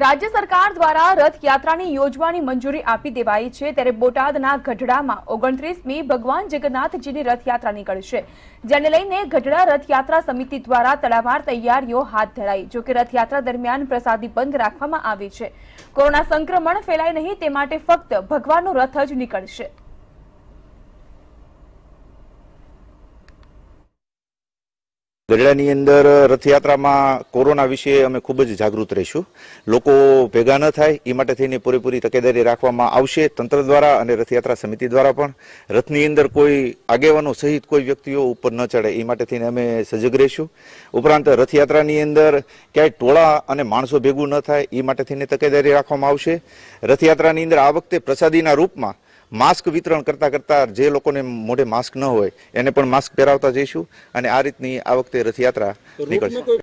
રાજ્ય સરકાર દ્વારા રથયાત્રાની યોજવાની મંજૂરી આપી દેવાઈ છે ત્યારે બોટાદના ગઢડામાં ઓગણત્રીસમી ભગવાન જગન્નાથજીની રથયાત્રા નીકળશે જેને લઈને ગઢડા રથયાત્રા સમિતિ દ્વારા તડામાર તૈયારીઓ હાથ ધરાઈ જોકે રથયાત્રા દરમિયાન પ્રસાદી બંધ રાખવામાં આવી છે કોરોના સંક્રમણ ફેલાય નહીં તે માટે ફક્ત ભગવાનનો રથ જ નીકળશે ગઢડાની અંદર રથયાત્રામાં કોરોના વિશે અમે ખૂબ જ જાગૃત રહીશું લોકો ભેગા ન થાય એ માટે થઈને પૂરેપૂરી તકેદારી રાખવામાં આવશે તંત્ર દ્વારા અને રથયાત્રા સમિતિ દ્વારા પણ રથની અંદર કોઈ આગેવાનો સહિત કોઈ વ્યક્તિઓ ઉપર ન ચડે એ માટે થઈને અમે સજગ રહીશું ઉપરાંત રથયાત્રાની અંદર ક્યાંય ટોળા અને માણસો ભેગું ન થાય એ માટે થઈને તકેદારી રાખવામાં આવશે રથયાત્રાની અંદર આ વખતે પ્રસાદીના રૂપમાં માસ્ક વિતરણ કરતા કરતા જે લોકોને મોઢે માસ્ક ન હોય એને પણ માસ્ક પહેરાવતા જઈશું અને આ રીતની આ વખતે રથયાત્રા નીકળશે